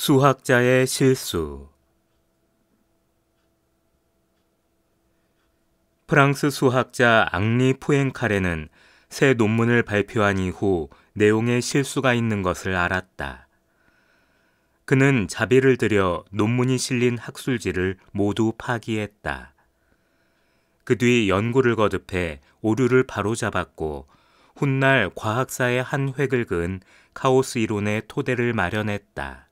수학자의 실수 프랑스 수학자 앙리 포앵카레는 새 논문을 발표한 이후 내용에 실수가 있는 것을 알았다. 그는 자비를 들여 논문이 실린 학술지를 모두 파기했다. 그 뒤 연구를 거듭해 오류를 바로잡았고 훗날 과학사의 한 획을 그은 카오스 이론의 토대를 마련했다.